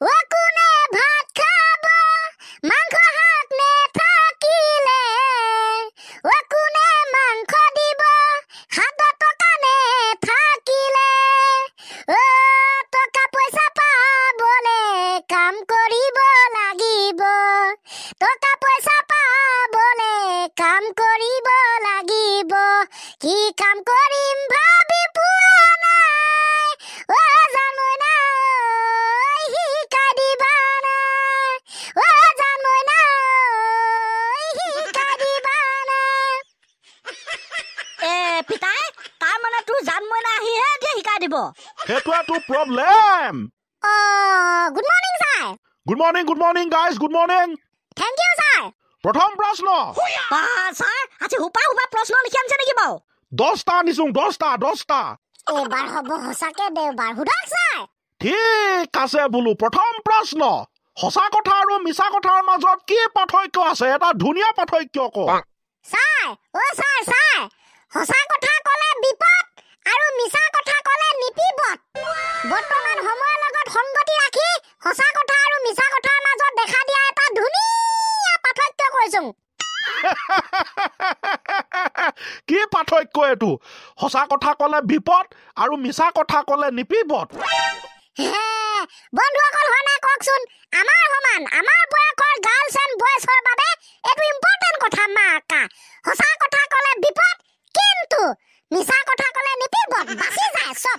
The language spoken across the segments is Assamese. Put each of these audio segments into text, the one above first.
ワク সেইটো এটো problem good morning sir good morning good morning guys good morning thank you sir প্ৰথম প্ৰশ্ন ছাৰ আজি সোপা সোপা প্ৰশ্ন লিখি আনিছে নেকি বাৰু দহটা আনিছো দহটা দহটা এইবাৰ হ'ব সঁচাকে দেওবাৰ সোধক ছাৰ ঠিক আছে বোলো প্ৰথম প্ৰশ্ন সঁচা কথা আৰু মিছা কথাৰ মাজত কি পাৰ্থক্য আছে এটা ধুনীয়া পাৰ্থক্য কওক ছাৰ অ' ছাৰ ছাৰ সঁচা কথা ক'লে বিপদ আৰু মিছা বৰ্তমান সময়ৰ লগত সংগতি ৰাখি সঁচা কথা আৰু মিছা কথাৰ মাজত দেখা দিয়া এটা ধুনীয়া পাৰ্থক্য কৈছো কি পাৰ্থক্য এইটো সঁচা কথা ক'লে বিপদ আৰু মিছা কথা ক'লে নিপিপদ বন্ধুসকল হয়নে কওকচোন আমাৰ সমান আমাৰ বয়সৰ গাৰ্লছ এণ্ড বয়েছৰ বাবে এইটো ইম্পৰ্টেণ্ট কথা মা আকা সঁচা কথা ক'লে বিপদ কিন্তু মিছা কথা ক'লে নিপিপদ বাচি যায় চব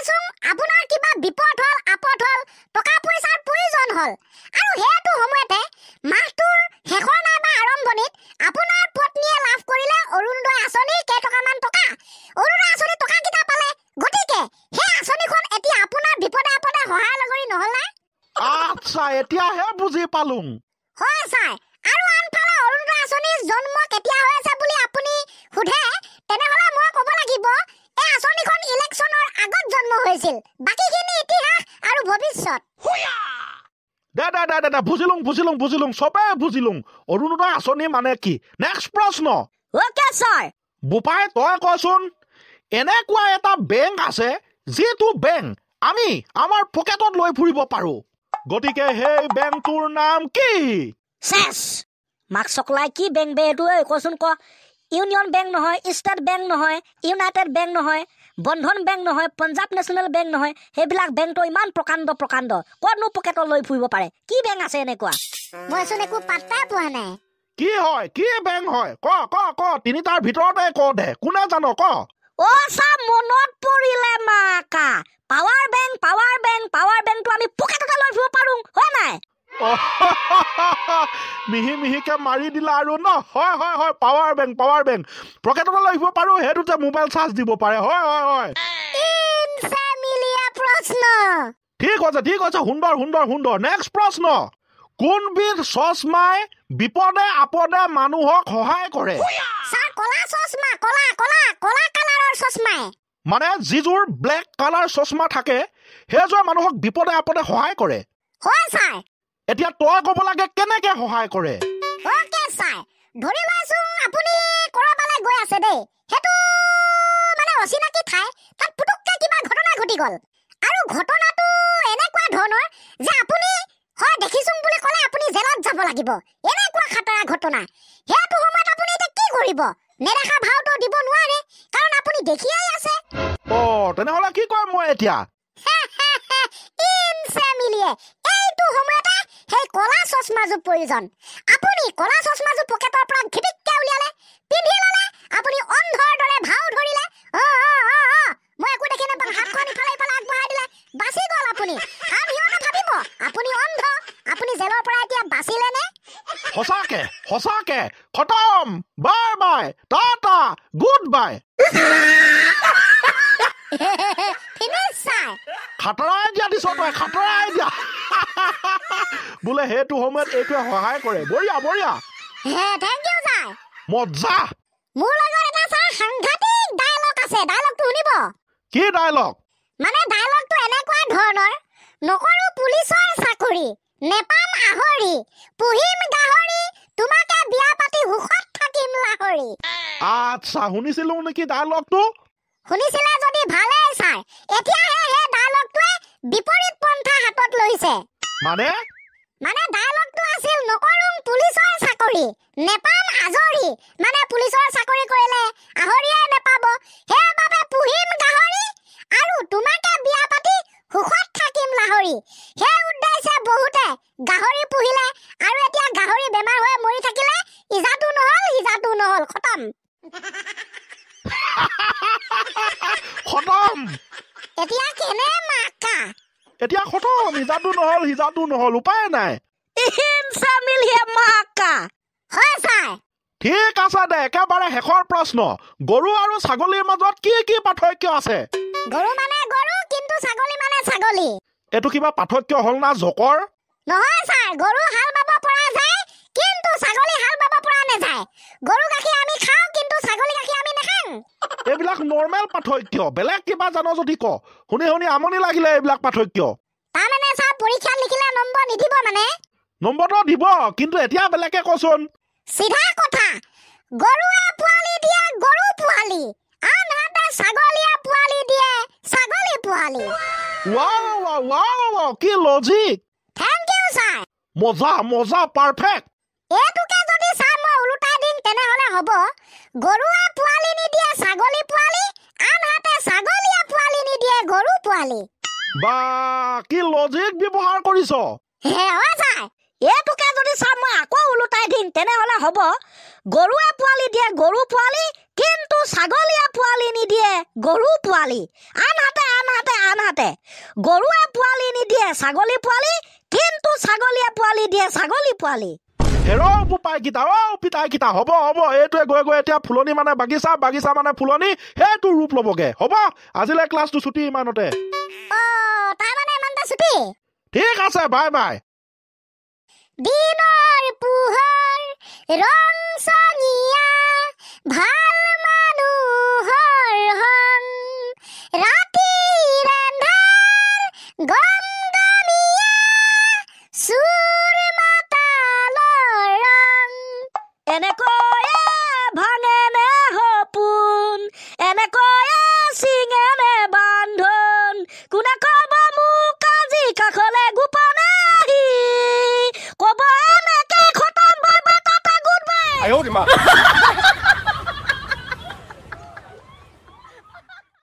চাইছোঁ আপোনাৰ কিবা বিপদ হ'ল আপদ হ'ল টকা পইচাৰ প্ৰয়োজন হ'ল আৰু সেইটো সময়তে মাহটোৰ শেষৰ নাইবা আৰম্ভণিত আপোনাৰ পত্নীয়ে লাভ কৰিলে অৰুণোদয় আঁচনিৰ কেইটকামান টকা অৰুণোদয় আঁচনি টকাকেইটা পালে গতিকে সেই আঁচনিখন এতিয়া আপোনাৰ বিপদে আপদে সহায় লগৰি নহ'ল নে আচ্ছা এতিয়াহে বুজি পালোঁ হয় ছাৰ আৰু আনফালে অৰুণোদয় আঁচনিৰ জন্ম হৈছিল বাকীখিনি ইতিহাস আৰু ভৱিষ্যত দাদা দাদা দা বুজিলো বুজিলো বুজিলো চবেই বুজিলো অৰুণোদয় আঁচনি মানে কি নেক্সট প্ৰশ্ন অ'কে ছাৰ বোপাই তই কচোন এনেকুৱা এটা বেংক আছে যিটো বেংক আমি আমাৰ পকেটত লৈ ফুৰিব পাৰোঁ গতিকে সেই বেংকটোৰ নাম কি চেচ মাক চকলাই কি বেংক বে এইটো কচোন ক ইউনিয়ন বেংক নহয় ষ্টেট বেংক নহয় ইউনাইটেড বেংক নহয় বন্ধন বেংক নহয় পঞ্জাৱ নেশ্যনেল বেংক নহয় সেইবিলাক বেংকটো ইমান প্ৰকাণ্ড প্ৰকাণ্ড ক'তনো পকেটত লৈ ফুৰিব পাৰে কি বেংক আছে এনেকুৱা মইচোন একো পাত্তাই পোৱা নাই কি হয় কি বেংক হয় ক ক ক তিনিটাৰ ভিতৰতে ক দে কোনে জানো ক অ চা মনত পৰিলে মাকা power bank power bank power বেংকটো আমি পকেটতে লৈ ফুৰিব পাৰোঁ হয় নাই মিহি মিহিকে মাৰি দিলা আৰু ন হয় হয় হয় পাৱাৰ বেংক পাৱাৰ বেংক পকেটত লৈ আহিব পাৰো সেইটোতে মোবাইল চাৰ্জ দিব পাৰে হয় হয় হয় প্ৰশ্ন ঠিক আছে ঠিক আছে সুন্দৰ সুন্দৰ সুন্দৰ নেক্সট প্ৰশ্ন কোনবিধ চচমাই বিপদে আপদে মানুহক সহায় কৰে মানে যিযোৰ ব্লেক কালাৰ চচমা থাকে সেইযোৰে মানুহক বিপদে আপদে সহায় কৰে এতিয়া তই ক'ব লাগে কেনেকে সহায় কৰে ধৰি লৈছো আপুনি কৰবালে গৈ আছে দেই সেইটো মানে অচিনাকি ঠাই তাত পুটুককে কিবা ঘটনা ঘটি গল আৰু ঘটনাটো এনেকুৱা ধৰণৰ যে আপুনি হয় দেখিছো বুলি ক'লে আপুনি জেলত যাব লাগিব এনেকুৱা খাতাৰা ঘটনা সেইটো সময়ত আপুনি এতিয়া কি কৰিব নেদেখা ভাওটো দিব নোৱাৰে কাৰণ আপুনি দেখিয়েই আছে অ তেনেহ'লে কি কৰিম মই এতিয়া সেই কলা চচমাজো প্ৰয়োজন আপুনি কলা চচমাজো পকেটৰ পৰা ঘিটিককে উলিয়ালে পিন্ধি ল'লে আপুনি অন্ধৰ দৰে ভাও ধৰিলে মই একো দেখি নাপাওঁ হাতখন ইফালে ইফালে আগবঢ়াই দিলে বাচি গ'ল আপুনি আন সিহঁতে ভাবিব আপুনি অন্ধ আপুনি জেলৰ পৰা এতিয়া বাচিলে নে সঁচাকে সঁচাকে খতম বাই বাই টাটা গুড বোলে সেইটো সময়ত এইটোৱে সহায় কৰে বঢ়িয়া বঢ়িয়া মজা মোৰ লগত এটা চাই সাংঘাতিক ডাইলগ আছে ডাইলগটো শুনিব কি ডাইলগ মানে ডাইলগটো এনেকুৱা ধৰণৰ নকৰো পুলিচৰ চাকৰি নেপাম আহৰি পুহিম গাহৰি তোমাকে বিয়া পাতি সুখত থাকিম লাহৰি আচ্ছা শুনিছিলো নেকি ডাইলগটো শুনিছিলে যদি ভালেই ছাৰ এতিয়া হে হে ডায়লগটোৱে বিপৰীত পন্থা হাতত লৈছে মানে মানে ডায়লগটো আছিল নকৰোঁ পুলিচৰ চাকৰি নেপাম আজৰি মানে পুলিচৰ চাকৰি কৰিলে খতম এতিয়া কেনে মাকা এতিয়া খতম হিজাতো নহল হিজাতো নহল উপায় নাই ঠিক আছে দে একেবাৰে শেষৰ প্ৰশ্ন গৰু আৰু ছাগলীৰ মাজত কি কি পাৰ্থক্য আছে এইটো কিবা পাৰ্থক্য হল না জকৰ নহয় এইবিলাক নৰ্মেল পাৰ্থক্য বেলেগ কিবা জান যদি ক শুনি শুনি আমনি লাগিলে এইবিলাক পাৰ্থক্য তাৰমানে ছাৰ পৰীক্ষাত লিখিলে নম্বৰ নিদিব মানে নম্বৰটো দিব কিন্তু এতিয়া বেলেগে কচোন চিধা কথা গৰুৱে পোৱালি দিয়ে গৰু পোৱালি আনহাতে ছাগলীয়ে পোৱালি দিয়ে ছাগলী পোৱালি ৱাও ৱাও ৱাও ৱাও কি লজিক থেংক ইউ ছাৰ মজা মজা পাৰফেক্ট এইটোকে হ'ব গৰুৱে পোৱালি নিদিয়ে ছাগলী পোৱালি আনহাতে ছাগলীয়ে পোৱালি নিদিয়ে গৰু পোৱালি বা কি লজিক ব্যৱহাৰ কৰিছ হে অ চাই এইটোকে যদি চাম মই আকৌ ওলোটাই দিম তেনেহ'লে হ'ব গৰুৱে পোৱালি দিয়ে গৰু পোৱালি কিন্তু ছাগলীয়ে পোৱালি নিদিয়ে গৰু পোৱালি আনহাতে আনহাতে আনহাতে গৰুৱে পোৱালি নিদিয়ে ছাগলী পোৱালি কিন্তু ছাগলীয়ে পোৱালি দিয়ে ছাগলী পোৱালি ৰ পাইকেইটা অ পিতাইকেইটা হ'ব হ'ব এইটোৱে গৈ গৈ এতিয়া ফুলনি মানে বাগিচা বাগিচা মানে ফুলনি সেইটো ৰূপ ল'বগে হ'ব আজিলৈ ক্লাছটো ছুটি ইমানতে ঠিক আছে বাই বাই ভাল